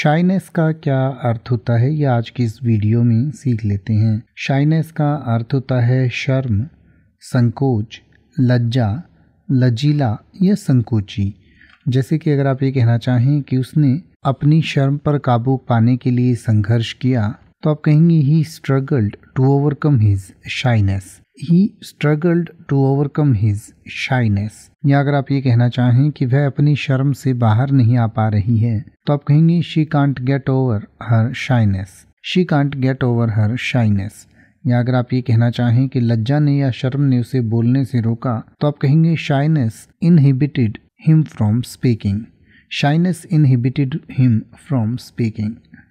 shyness का क्या अर्थ होता है ये आज की इस वीडियो में सीख लेते हैं शाइनेस का अर्थ होता है शर्म संकोच लज्जा लजीला या संकोची जैसे कि अगर आप ये कहना चाहें कि उसने अपनी शर्म पर काबू पाने के लिए संघर्ष किया तो आप कहेंगे he struggled to overcome his shyness he struggled to overcome his shyness या अगर आप ये कहना चाहें कि वह अपनी शर्म से बाहर नहीं आ पा रही है तो आप कहेंगे she can't get over her shyness she can't get over her shyness या अगर आप ये कहना चाहें कि लज्जा ने या शर्म ने उसे बोलने से रोका तो आप कहेंगे shyness inhibited him from speaking shyness inhibited him from speaking